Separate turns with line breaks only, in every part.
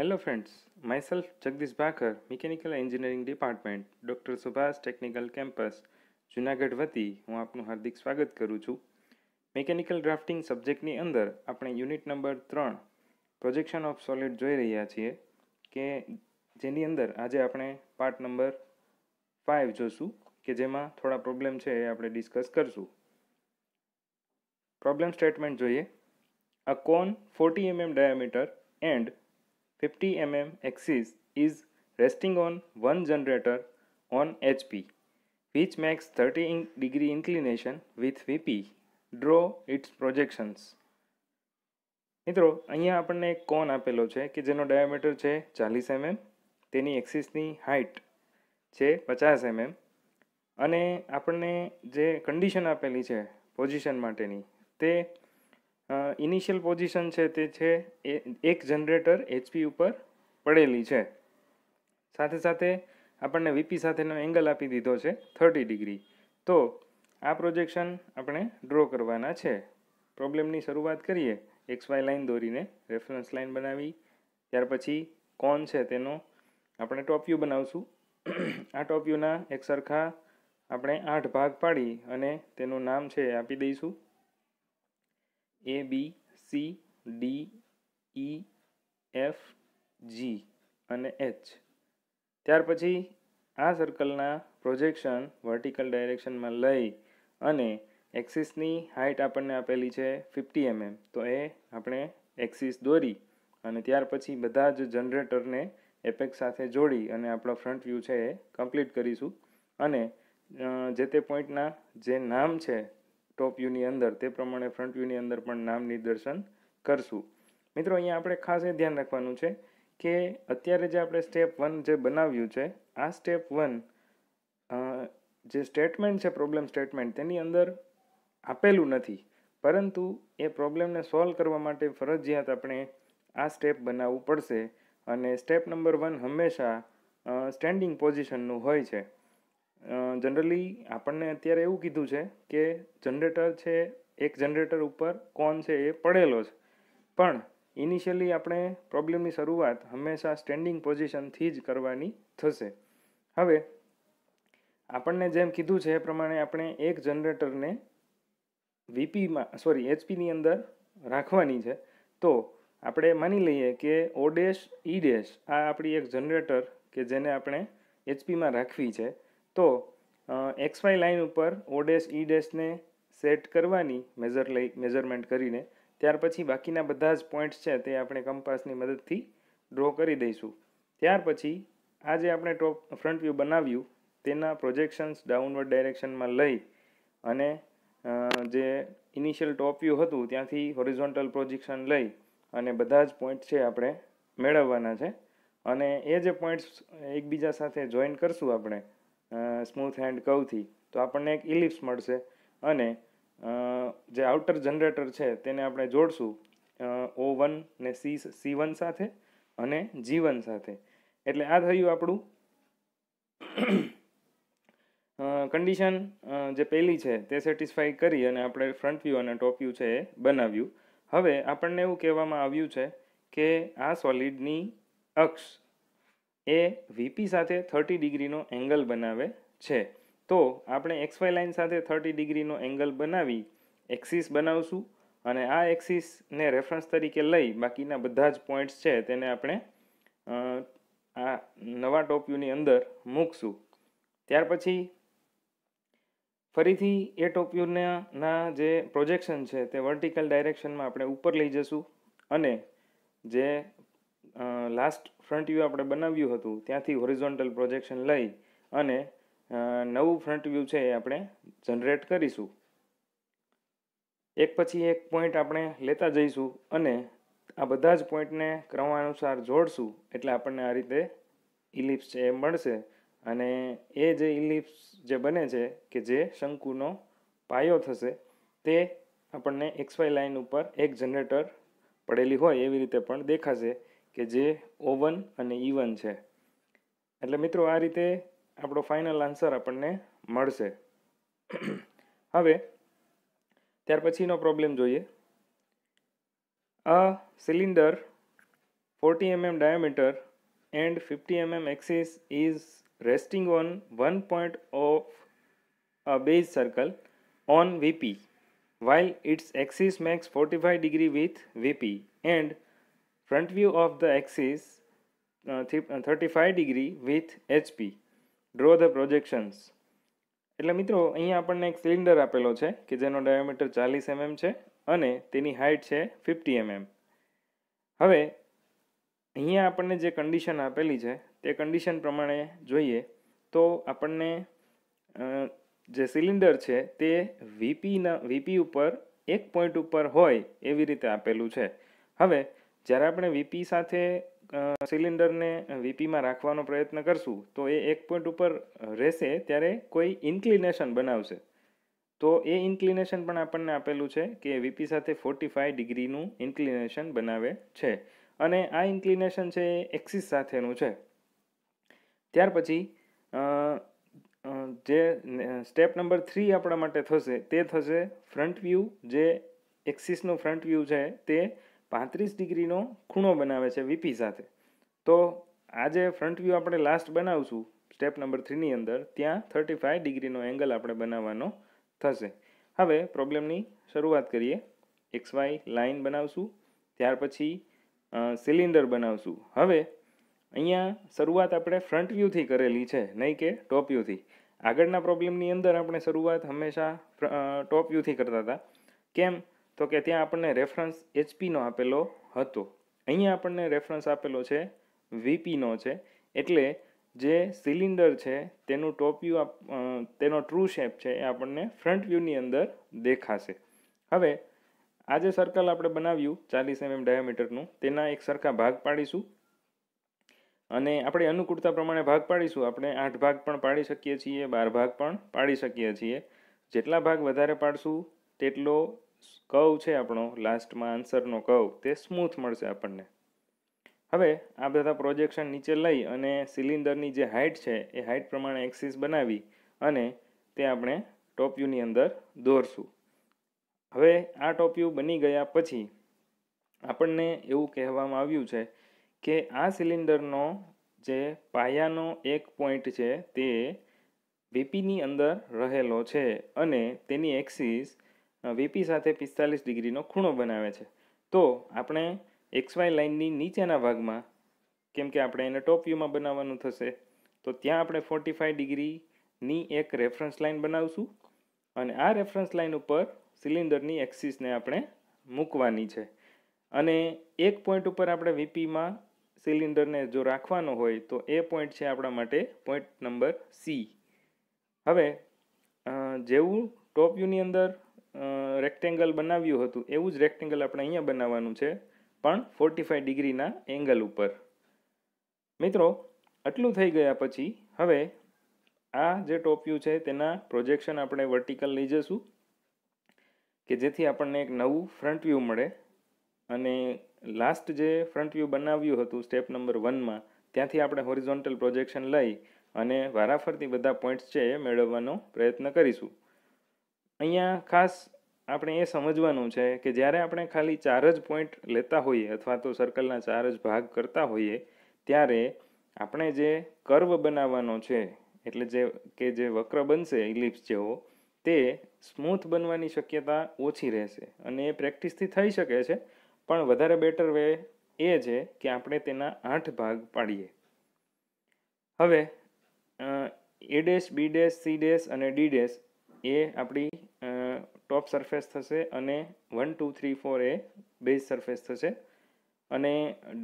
Hello friends, myself Jagdish Bhakhar mechanical engineering department doctor Subhash technical campus Junagadh વતી હું આપનું હાર્દિક સ્વાગત કરું છું મિકેનિકલ ડ્રાફ્ટિંગ સબ્જેક્ટની અંદર આપણે યુનિટ નંબર ત્રણ પ્રોજેક્શન ઓફ સોલિડ જોઈ રહ્યા છીએ કે જેની અંદર આજે આપણે પાર્ટ નંબર ફાઇવ જોશું કે જેમાં થોડા પ્રોબ્લેમ છે એ આપણે ડિસ્કસ કરશું પ્રોબ્લેમ સ્ટેટમેન્ટ જોઈએ a cone forty mm diameter and 50 mm axis is resting on one generator on HP which makes 30 in degree inclination with VP. Draw its projections. મિત્રો અહીંયા આપણને એક કોન આપેલો છે કે જેનો ડાયામીટર છે ચાલીસ એમએમ તેની એક્સિસની હાઇટ છે પચાસ એમએમ અને આપણને જે કન્ડિશન આપેલી છે પોઝિશન માટેની તે ઇનિશિયલ પોઝિશન છે તે છે એક જનરેટર એચપી ઉપર પડેલી છે સાથે સાથે આપણને વીપી સાથેનો એંગલ આપી દીધો છે થર્ટી ડિગ્રી તો આ પ્રોજેક્શન આપણે ડ્રો કરવાના છે પ્રોબ્લેમની શરૂઆત કરીએ એક્સ વાય લાઇન દોરીને રેફરન્સ લાઇન બનાવી ત્યાર પછી કોન છે તેનો આપણે ટોપ વ્યૂ બનાવશું આ ટોપ વ્યૂના એક સરખા આપણે આઠ ભાગ પાડી અને તેનું નામ છે આપી દઈશું A B C D E F G અને એચ ત્યાર પછી આ સર્કલના પ્રોજેક્શન વર્ટિકલ ડાયરેક્શનમાં લઈ અને એક્સિસની હાઇટ આપણને આપેલી છે ફિફ્ટી એમએમ mm. તો એ આપણે એક્સિસ દોરી અને ત્યાર પછી બધા જ જનરેટરને એપેક્સ સાથે જોડી અને આપણો ફ્રન્ટ વ્યૂ છે એ કમ્પ્લીટ કરીશું અને જે તે પોઈન્ટના જે નામ છે ટોપ વ્યૂની અંદર તે પ્રમાણે ફ્રન્ટ વ્યૂની અંદર પણ નામ નિદર્શન કરશું મિત્રો અહીંયા આપણે ખાસ એ ધ્યાન રાખવાનું છે કે અત્યારે જે આપણે સ્ટેપ વન જે બનાવ્યું છે આ સ્ટેપ વન જે સ્ટેટમેન્ટ છે પ્રોબ્લેમ સ્ટેટમેન્ટ તેની અંદર આપેલું નથી પરંતુ એ પ્રોબ્લેમને સોલ્વ કરવા માટે ફરજિયાત આપણે આ સ્ટેપ બનાવવું પડશે અને સ્ટેપ નંબર વન હંમેશા સ્ટેન્ડિંગ પોઝિશનનું હોય છે જનરલી આપણને અત્યારે એવું કીધું છે કે જનરેટર છે એક જનરેટર ઉપર કોન છે એ પડેલો છે પણ ઇનિશિયલી આપણે પ્રોબ્લેમની શરૂઆત હંમેશા સ્ટેન્ડિંગ પોઝિશનથી જ કરવાની થશે હવે આપણને જેમ કીધું છે એ પ્રમાણે આપણે એક જનરેટરને વીપીમાં સોરી એચપીની અંદર રાખવાની છે તો આપણે માની લઈએ કે ઓ ડેશ ઈ ડેશ આ આપણી એક જનરેટર કે જેને આપણે એચપીમાં રાખવી છે તો એક્સ વાય લાઈન ઉપર ઓ ડેશ ઈ ડેશને સેટ કરવાની મેઝર લઈ મેઝરમેન્ટ કરીને ત્યાર પછી બાકીના બધા જ પોઈન્ટ્સ છે તે આપણે કંપાસની મદદથી ડ્રો કરી દઈશું ત્યાર પછી આ જે આપણે ટોપ ફ્રન્ટ વ્યૂ બનાવ્યું તેના પ્રોજેક્શન્સ ડાઉનવર્ડ ડાયરેક્શનમાં લઈ અને જે ઇનિશિયલ ટોપ વ્યૂ હતું ત્યાંથી હોરિઝોન્ટલ પ્રોજેક્શન લઈ અને બધા જ પોઈન્ટ છે આપણે મેળવવાના છે અને એ જે પોઈન્ટ્સ એકબીજા સાથે જોઈન કરશું આપણે સ્મૂથ હેન્ડ કવથી તો આપણને એક ઇલિપ્સ મળશે અને જે આઉટર જનરેટર છે તેને આપણે જોડશું ઓ વન ને સી સી વન સાથે અને જી વન સાથે એટલે આ થયું આપણું કન્ડિશન જે પહેલી છે તે સેટિસ્ફાઈ કરી અને આપણે ફ્રન્ટ વ્યૂ અને ટોપ વ્યૂ છે એ બનાવ્યું હવે આપણને એવું કહેવામાં આવ્યું છે કે આ સોલિડની અક્ષ એ વીપી સાથે થર્ટી ડિગ્રીનો એંગલ બનાવે છે તો આપણે એક્સવાય લાઇન સાથે થર્ટી ડિગ્રીનો એંગલ બનાવી એક્સિસ બનાવશું અને આ એક્સિસને રેફરન્સ તરીકે લઈ બાકીના બધા જ પોઈન્ટ્સ છે તેને આપણે આ નવા ટોપ વ્યૂની અંદર મૂકશું ત્યાર પછી ફરીથી એ ટોપ વ્યૂના જે પ્રોજેક્શન છે તે વર્ટિકલ ડાયરેક્શનમાં આપણે ઉપર લઈ જશું અને જે લાસ્ટ ફ્રન્ટ વ્યૂ આપણે બનાવ્યું હતું ત્યાંથી હોરિઝોન્ટલ પ્રોજેક્શન લઈ અને નવું ફ્રન્ટ વ્યૂ છે એ આપણે જનરેટ કરીશું એક પછી એક પોઈન્ટ આપણે લેતા જઈશું અને આ બધા જ પોઈન્ટને ક્રમાનુસાર જોડશું એટલે આપણને આ રીતે ઇલિપ્સ છે એ મળશે અને એ જે ઇલિપ્સ જે બને છે કે જે શંકુનો પાયો થશે તે આપણને એક્સ વાય લાઇન ઉપર એક જનરેટર પડેલી હોય એવી રીતે પણ દેખાશે કે જે ઓ વન અને ઈ વન છે એટલે મિત્રો આ રીતે આપણો ફાઇનલ આન્સર આપણને મળશે હવે ત્યાર પછીનો પ્રોબ્લેમ જોઈએ a cylinder forty mm diameter and fifty mm axis is resting on one point of a base circle on VP its axis makes forty 45 degree with VP and front view of the axis uh, 35 uh, degree with HP draw the projections એટલે મિત્રો અહીંયા આપણને એક cylinder આપેલો છે કે જેનો diameter ચાલીસ એમએમ mm છે અને તેની હાઇટ છે ફિફ્ટી એમએમ mm. હવે અહીંયા આપણને જે કન્ડિશન આપેલી છે તે કન્ડિશન પ્રમાણે જોઈએ તો આપણને જે સિલિન્ડર છે તે વીપીના વીપી ઉપર એક પોઈન્ટ ઉપર હોય એવી રીતે આપેલું છે હવે જ્યારે આપણે વીપી સાથે સિલિન્ડરને વીપીમાં રાખવાનો પ્રયત્ન કરશું તો એ એક પોઈન્ટ ઉપર રહેશે ત્યારે કોઈ ઇન્કલિનેશન બનાવશે તો એ ઇન્કલિનેશન પણ આપણને આપેલું છે કે વીપી સાથે ફોર્ટી ફાઇવ ડિગ્રીનું ઇન્કલિનેશન બનાવે છે અને આ ઇન્કલિનેશન છે એ એક્સિસ સાથેનું છે ત્યાર પછી જે સ્ટેપ નંબર થ્રી આપણા માટે થશે તે થશે ફ્રન્ટ વ્યૂ જે એક્સિસનું ફ્રન્ટ વ્યૂ છે તે પાંત્રીસ ડિગ્રીનો ખૂણો બનાવે છે વીપી સાથે તો આજે ફ્રન્ટ વ્યૂ આપણે લાસ્ટ બનાવશું સ્ટેપ નંબર થ્રીની અંદર ત્યાં થર્ટી ફાઇવ ડિગ્રીનો એંગલ આપણે બનાવવાનો થશે હવે પ્રોબ્લેમની શરૂઆત કરીએ એક્સ વાય લાઇન બનાવશું ત્યાર પછી સિલિન્ડર બનાવશું હવે અહીંયા શરૂઆત આપણે ફ્રન્ટ વ્યૂથી કરેલી છે નહીં કે ટોપ વ્યૂથી આગળના પ્રોબ્લેમની અંદર આપણે શરૂઆત હંમેશા ટોપ વ્યૂથી કરતા હતા કેમ તો કે ત્યાં આપણને રેફરન્સ એચપીનો આપેલો હતો અહીંયા આપણને રેફરન્સ આપેલો છે વીપીનો છે એટલે જે સિલિન્ડર છે તેનું ટોપ આપ તેનો ટ્રુ શેપ છે એ આપણને ફ્રન્ટ વ્યૂની અંદર દેખાશે હવે આ જે સર્કલ આપણે બનાવ્યું ચાલીસ એમએમ mm ડાયામીટરનું તેના એક સરખા ભાગ પાડીશું અને આપણે અનુકૂળતા પ્રમાણે ભાગ પાડીશું આપણે આઠ ભાગ પણ પાડી શકીએ છીએ બાર ભાગ પણ પાડી શકીએ છીએ જેટલા ભાગ વધારે પાડશું તેટલો કવ છે આપણો લાસ્ટમાં આન્સરનો કવ તે સ્મૂથ મળશે આપણને હવે આ બધા પ્રોજેક્શન નીચે લઈ અને સિલિન્ડરની જે હાઇટ છે એ હાઇટ પ્રમાણે એક્સિસ બનાવી અને તે આપણે ટોપ વ્યૂની અંદર દોરશું હવે આ ટોપ વ્યૂ બની ગયા પછી આપણને એવું કહેવામાં આવ્યું છે કે આ સિલિન્ડરનો જે પાયાનો એક પોઈન્ટ છે તે વીપીની અંદર રહેલો છે અને તેની એક્સિસ વીપી સાથે પિસ્તાલીસ ડિગ્રીનો ખૂણો બનાવે છે તો આપણે એક્સ વાય લાઇનની નીચેના ભાગમાં કેમ કે આપણે એને ટોપ વ્યૂમાં બનાવવાનું થશે તો ત્યાં આપણે ફોર્ટી ફાઇવ ડિગ્રીની એક રેફરન્સ લાઇન બનાવશું અને આ રેફરન્સ લાઇન ઉપર સિલિન્ડરની એક્સિસને આપણે મૂકવાની છે અને એક પોઈન્ટ ઉપર આપણે વીપીમાં સિલિન્ડરને જો રાખવાનો હોય તો એ પોઈન્ટ છે આપણા માટે પોઈન્ટ નંબર સી હવે જેવું ટોપ વ્યૂની અંદર રેક્ટેંગલ બનાવ્યું હતું એવું જ રેક્ટેંગલ આપણે અહીંયા બનાવવાનું છે પણ ફોર્ટી ફાઈવ ડિગ્રીના એંગલ ઉપર મિત્રો આટલું થઈ ગયા પછી હવે આ જે ટોપ ટોપિયું છે તેના પ્રોજેક્શન આપણે વર્ટિકલ લઈ જઈશું કે જેથી આપણને એક નવું ફ્રન્ટ વ્યૂ મળે અને લાસ્ટ જે ફ્રન્ટ વ્યૂ બનાવ્યું હતું સ્ટેપ નંબર વનમાં ત્યાંથી આપણે હોરિઝોન્ટલ પ્રોજેક્શન લઈ અને વારાફરતી બધા પોઈન્ટ્સ છે એ મેળવવાનો પ્રયત્ન કરીશું અહીંયા ખાસ આપણે એ સમજવાનું છે કે જ્યારે આપણે ખાલી ચાર જ પોઈન્ટ લેતા હોઈએ અથવા તો સર્કલના ચાર જ ભાગ કરતા હોઈએ ત્યારે આપણે જે કર્વ બનાવવાનો છે એટલે જે કે જે વક્ર બનશે ઇલિપ્સ જેવો તે સ્મૂથ બનવાની શક્યતા ઓછી રહેશે અને એ પ્રેક્ટિસથી થઈ શકે છે પણ વધારે બેટર વે એ છે કે આપણે તેના આઠ ભાગ પાડીએ હવે A dash B dash C dash અને ડી ડેશ એ આપણી ટોપ સરફેસ થશે અને વન ટુ થ્રી ફોર એ બેઝ સરફેસ થશે અને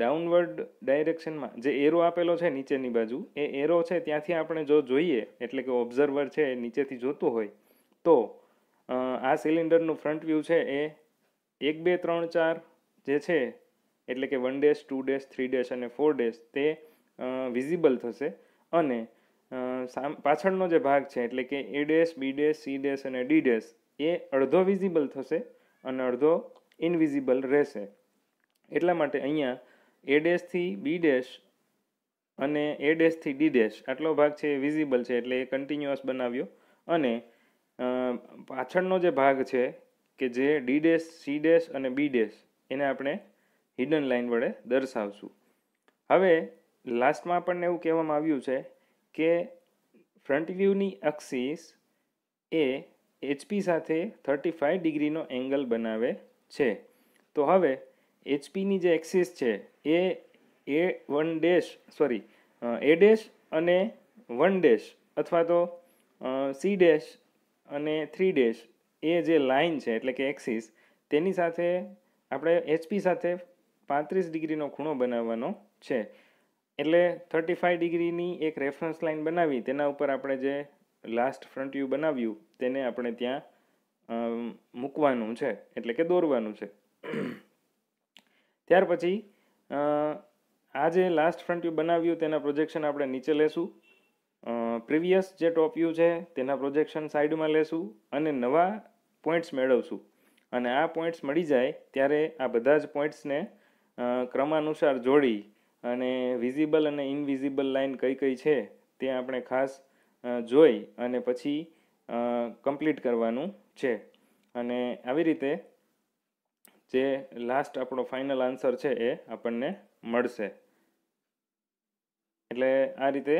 ડાઉનવર્ડ ડાયરેક્શનમાં જે એરો આપેલો છે નીચેની બાજુ એ એરો છે ત્યાંથી આપણે જો જોઈએ એટલે કે ઓબ્ઝર્વર છે એ નીચેથી જોતું હોય તો આ સિલિન્ડરનું ફ્રન્ટ વ્યૂ છે એ એક બે ત્રણ ચાર જે છે એટલે કે one dash two dash three dash અને ફોર ડેશ તે વિઝિબલ થશે અને પાછળનો જે ભાગ છે એટલે કે A dash B dash C dash અને ડી ડેશ એ અડધો વિઝિબલ થશે અને અડધો ઇનવિઝિબલ રહેશે એટલા માટે અહીંયા એ ડેશથી બી ડેશ અને એ ડેશથી ડી ડેશ આટલો ભાગ છે એ વિઝિબલ છે એટલે એ કન્ટિન્યુઅસ બનાવ્યો અને પાછળનો જે ભાગ છે કે જે ડી ડેશ સી ડેશ અને બી ડેશ એને આપણે હિડન લાઇન વડે દર્શાવશું હવે લાસ્ટમાં આપણને એવું કહેવામાં આવ્યું છે કે ફ્રન્ટ વ્યૂની અક્ષીસ એ એચપી સાથે થર્ટી ફાઇવ ડિગ્રીનો એંગલ બનાવે છે તો હવે એચપીની જે એક્સિસ છે એ A one dash sorry A dash અને વન ડેશ અથવા તો સી ડેશ અને થ્રી ડેશ એ જે લાઇન છે એટલે કે એક્સિસ તેની સાથે આપણે એચપી સાથે પાંત્રીસ ડિગ્રીનો ખૂણો બનાવવાનો છે એટલે થર્ટી ફાઇવ ડિગ્રીની એક રેફરન્સ લાઇન બનાવી તેના ઉપર આપણે જે લાસ્ટ ફ્રન્ટ વ્યૂ બનાવ્યું તેને આપણે ત્યાં મૂકવાનું છે એટલે કે દોરવાનું છે ત્યાર પછી આ જે લાસ્ટ ફ્રન્ટ વ્યૂ બનાવ્યું તેના પ્રોજેક્શન આપણે નીચે લેશું પ્રીવિયસ જે ટોપ વ્યૂ છે તેના પ્રોજેક્શન સાઈડમાં લેશું અને નવા પોઈન્ટ્સ મેળવશું અને આ પોઈન્ટ્સ મળી જાય ત્યારે આ બધા જ પોઈન્ટ્સને ક્રમાનુસાર જોડી અને વિઝિબલ અને ઇનવિઝિબલ લાઇન કઈ કઈ છે તે આપણે ખાસ જોઈ અને પછી કમ્પ્લીટ કરવાનું છે અને આવી રીતે જે લાસ્ટ આપણો ફાઇનલ આન્સર છે એ આપણને મળશે એટલે આ રીતે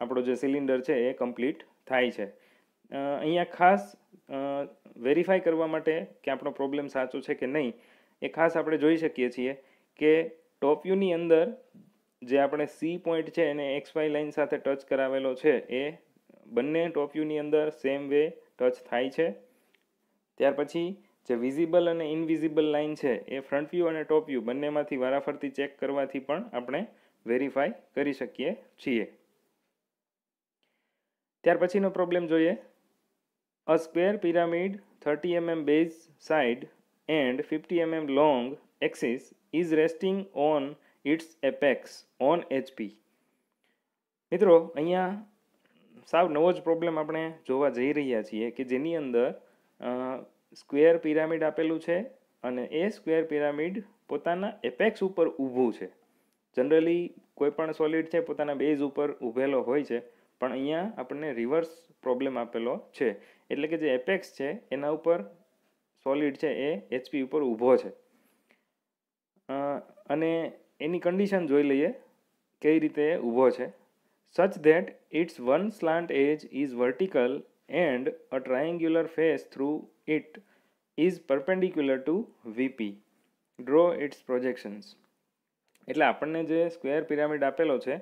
આપણો જે સિલિન્ડર છે એ કમ્પ્લીટ થાય છે અહીંયા ખાસ વેરીફાઈ કરવા માટે કે આપણો પ્રોબ્લેમ સાચો છે કે નહીં એ ખાસ આપણે જોઈ શકીએ છીએ કે ટોપ વ્યૂની અંદર જે આપણે સી પોઈન્ટ છે એને એક્સ વાય લાઇન સાથે ટચ કરાવેલો છે એ બંને ટોપ્યુની અંદર સેમ વે ટચ થાય છે ત્યાર પછી જે વિઝિબલ અને ઇનવિઝિબલ લાઇન છે એ ફ્રન્ટ વ્યૂ અને ટોપ વ્યૂ બંનેમાંથી વારાફરતી ચેક કરવાથી પણ આપણે વેરીફાઈ કરી શકીએ છીએ ત્યાર પછીનો પ્રોબ્લેમ જોઈએ a square pyramid thirty mm base side and fifty mm long axis is resting on its apex on HP મિત્રો અહીંયા સાવ નવો જ પ્રોબ્લેમ આપણે જોવા જઈ રહ્યા છીએ કે જેની અંદર સ્ક્વેર પિરામિડ આપેલું છે અને એ સ્ક્વેર પિરામિડ પોતાના એપેક્સ ઉપર ઊભું છે જનરલી કોઈપણ સોલિડ છે પોતાના બેઝ ઉપર ઊભેલો હોય છે પણ અહીંયા આપણને રિવર્સ પ્રોબ્લેમ આપેલો છે એટલે કે જે એપેક્સ છે એના ઉપર સોલિડ છે એ એચપી ઉપર ઊભો છે અને એની કન્ડિશન જોઈ લઈએ કઈ રીતે ઊભો છે such that its one slant edge is vertical and a triangular face through it is perpendicular to VP draw its projections એટલે આપણને જે સ્ક્વેર પિરામિડ આપેલો છે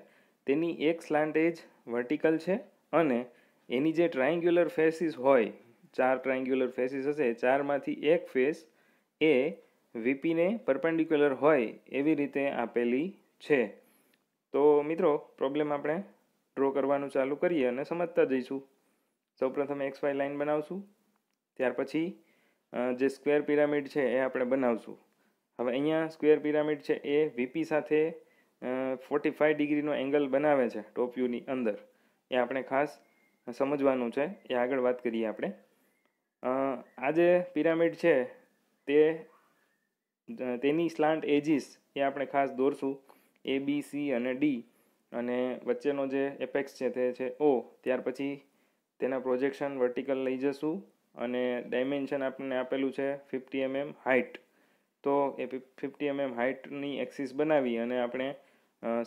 તેની એક સ્લાન્ટ એજ વર્ટિકલ છે અને એની જે ટ્રાયેંગ્યુલર ફેસીસ હોય ચાર ટ્રાયેંગ્યુલર ફેસીસ હશે ચારમાંથી એક ફેસ એ વીપીને પરપેન્ડિક્યુલર હોય એવી રીતે આપેલી છે તો મિત્રો પ્રોબ્લેમ આપણે ડ્રો કરવાનું ચાલુ કરીએ અને સમજતા જઈશું સૌપ્રથમ એક્સ વાય લાઇન બનાવશું ત્યાર પછી જે સ્ક્વેર પિરામિડ છે એ આપણે બનાવશું હવે અહીંયા સ્ક્વેર પિરામિડ છે એ વીપી સાથે ફોર્ટી ફાઇવ ડિગ્રીનો એંગલ બનાવે છે ટોપ વ્યૂની અંદર એ આપણે ખાસ સમજવાનું છે એ આગળ વાત કરીએ આપણે આ જે પિરામિડ છે તે તેની સ્લાન્ટ એજીસ એ આપણે ખાસ દોરશું એ બી સી અને ડી અને વચ્ચેનો જે એપેક્સ છે તે છે ઓ ત્યાર પછી તેના પ્રોજેક્શન વર્ટિકલ લઈ જશું અને ડાયમેન્શન આપણને આપેલું છે ફિફ્ટી એમએમ હાઇટ તો એ ફિફ્ટી એમએમ હાઇટની એક્સિસ બનાવી અને આપણે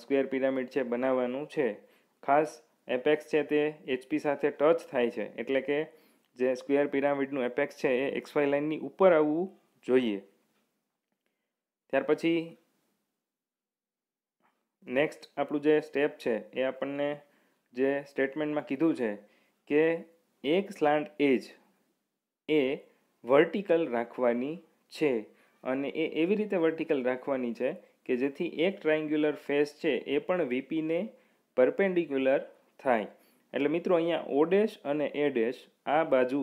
સ્ક્વેર પિરામિડ છે બનાવવાનું છે ખાસ એપેક્સ છે તે એચપી સાથે ટચ થાય છે એટલે કે જે સ્ક્વેર પિરામિડનું એપેક્સ છે એ એક્સવાય લાઇનની ઉપર આવવું જોઈએ ત્યાર પછી નેક્સ્ટ આપણું જે સ્ટેપ છે એ આપણને જે સ્ટેટમેન્ટમાં કીધું છે કે એક સ્લાન્ટ એજ એ વર્ટિકલ રાખવાની છે અને એ એવી રીતે વર્ટિકલ રાખવાની છે કે જેથી એક ટ્રાયંગ્યુલર ફેસ છે એ પણ વીપીને પરપેન્ડિક્યુલર થાય એટલે મિત્રો અહીંયા ઓ ડેશ અને એ ડેશ આ બાજુ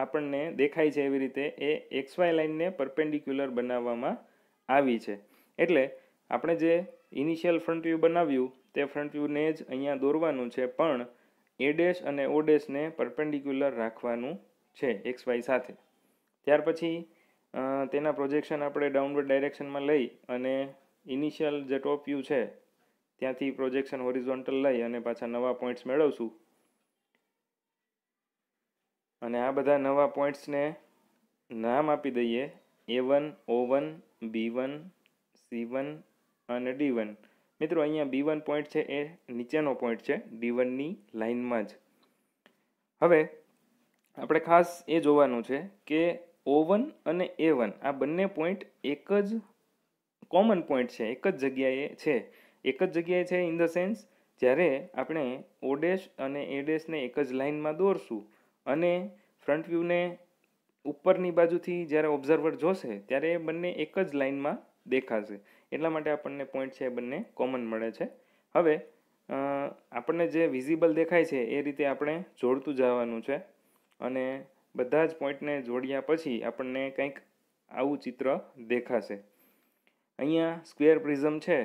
આપણને દેખાય છે એવી રીતે એ એક્સ વાય લાઇનને પરપેન્ડિક્યુલર બનાવવામાં આવી છે એટલે આપણે જે ઇનિશિયલ ફ્રન્ટ વ્યૂ બનાવ્યું તે ફ્રન્ટ વ્યૂને જ અહીંયા દોરવાનું છે પણ એ ડેશ અને ઓ ડેશને પરપેન્ડિક્યુલર રાખવાનું છે એક્સ વાય સાથે ત્યાર પછી તેના પ્રોજેક્શન આપણે ડાઉનવર્ડ ડાયરેક્શનમાં લઈ અને ઇનિશિયલ જે ટોપ વ્યૂ છે ત્યાંથી પ્રોજેક્શન હોરિઝોન્ટલ લઈ અને પાછા નવા પોઈન્ટ્સ મેળવશું અને આ બધા નવા પોઈન્ટ્સને નામ આપી દઈએ A one O one B one C one અને ડી વન મિત્રો અહીંયા બી વન પોઈન્ટ છે એ નીચેનો પોઈન્ટ છે ડી વનની લાઇનમાં જ હવે આપણે ખાસ એ જોવાનું છે કે ઓ વન અને એ વન આ બંને પોઈન્ટ એક જ કોમન પોઈન્ટ છે એક જ જગ્યાએ છે એક જ જગ્યાએ છે ઇન ધ સેન્સ જ્યારે આપણે ઓ ડેશ અને એ ડેશને એક જ લાઇનમાં દોરશું અને ફ્રન્ટ વ્યૂને ઉપરની બાજુથી જ્યારે ઓબ્ઝર્વર જોશે ત્યારે એ બંને એક જ લાઇનમાં દેખાશે એટલા માટે આપણને પોઈન્ટ છે એ બંને કોમન મળે છે હવે આપણને જે વિઝિબલ દેખાય છે એ રીતે આપણે જોડતું જવાનું છે અને બધા જ પોઈન્ટને જોડ્યા પછી આપણને કંઈક આવું ચિત્ર દેખાશે અહીંયા સ્ક્વેર પ્રિઝમ છે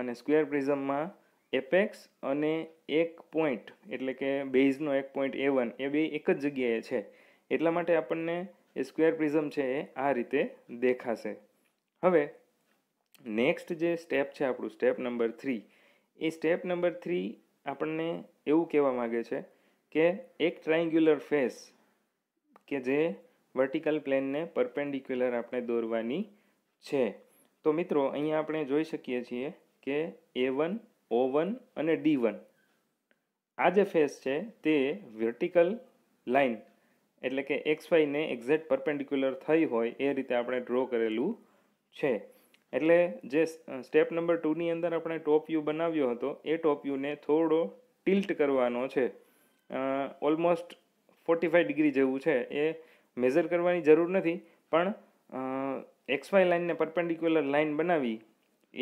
અને સ્ક્વેર પ્રિઝમમાં એપેક્સ અને એક પોઈન્ટ એટલે કે બેઝનો એક પોઈન્ટ એ વન એ બે એક જ જગ્યાએ છે એટલા માટે આપણને એ સ્ક્વેર પ્રિઝમ છે એ આ રીતે દેખાશે હવે નેક્સ્ટ જે સ્ટેપ છે આપણું સ્ટેપ નંબર થ્રી એ સ્ટેપ નંબર થ્રી આપણને એવું કહેવા માગે છે કે એક ટ્રાઇંગ્યુલર ફેસ કે જે વર્ટિકલ પ્લેનને પરપેન્ડિક્યુલર આપણે દોરવાની છે તો મિત્રો અહીંયા આપણે જોઈ શકીએ છીએ કે એ વન ઓ વન અને ડી વન આ જે ફેસ છે તે વર્ટિકલ લાઇન એટલે કે એક્સ વાયને એક્ઝેક્ટ પરપેન્ડિક્યુલર થઈ હોય એ રીતે આપણે ડ્રો કરેલું છે એટલે જે સ્ટેપ નંબર ટુની અંદર આપણે ટોપ વ્યૂ બનાવ્યો હતો એ ટોપ વ્યૂને થોડો ટિલ્ટ કરવાનો છે ઓલમોસ્ટ ફોર્ટી ફાઇવ ડિગ્રી જેવું છે એ મેઝર કરવાની જરૂર નથી પણ એક્સ વાય લાઇનને પરપેન્ડિક્યુલર લાઇન બનાવી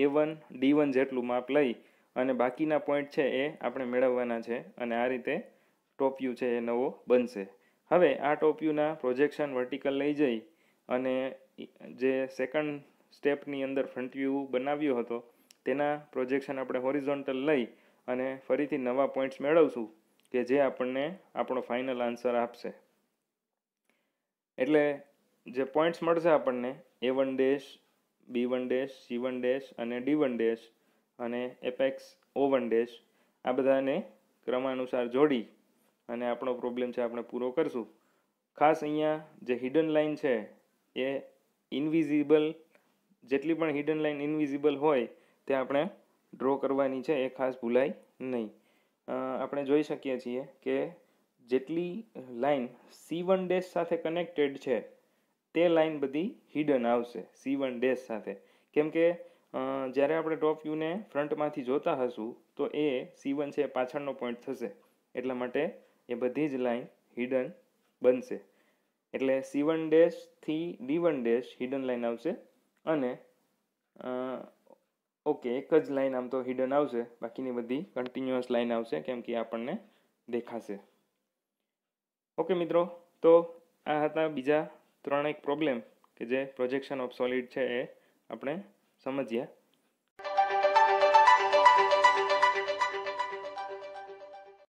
એ વન ડી વન જેટલું માપ લઈ અને બાકીના પોઈન્ટ છે એ આપણે મેળવવાના છે અને આ રીતે ટોપ વ્યૂ છે એ નવો બનશે હવે આ ટોપ વ્યૂના પ્રોજેક્શન વર્ટિકલ લઈ જઈ અને જે સેકન્ડ સ્ટેપની અંદર ફ્રન્ટ વ્યૂ બનાવ્યો હતો તેના પ્રોજેક્શન આપણે હોરિઝોન્ટલ લઈ અને ફરીથી નવા પોઈન્ટ્સ મેળવશું કે જે આપણને આપણો ફાઇનલ આન્સર આપશે એટલે જે પોઈન્ટ્સ મળશે આપણને A one dash B one dash C one dash અને ડી વન ડેશ અને એપેક્સ ઓવન ડેશ આ બધાને ક્રમાનુસાર જોડી અને આપણો પ્રોબ્લેમ છે આપણે પૂરો કરશું ખાસ અહીંયા જે હિડન લાઇન છે એ ઇનવિઝિબલ જેટલી પણ હિડન લાઇન ઇન્વિઝિબલ હોય તે આપણે ડ્રો કરવાની છે એ ખાસ ભૂલાય નહીં આપણે જોઈ શકીએ છીએ કે જેટલી લાઇન સી વન ડેશ સાથે કનેક્ટેડ છે તે લાઇન બધી હિડન આવશે સી વન ડેશ સાથે કેમ કે જ્યારે આપણે ટોપ વ્યૂને ફ્રન્ટમાંથી જોતા હશું તો એ સી વન છે પાછળનો પોઈન્ટ થશે એટલા માટે એ બધી જ લાઇન હિડન બનશે એટલે સી વન ડેશથી D one dash hidden line આવશે અને ઓકે એક જ લાઇન આમ તો હિડન આવશે બાકીની બધી કન્ટિન્યુઅસ લાઇન આવશે કેમ કે આપણને દેખાશે ઓકે મિત્રો તો આ હતા બીજા ત્રણેક પ્રોબ્લેમ કે જે પ્રોજેક્શન ઓફ સોલિડ છે એ આપણે સમજ્યા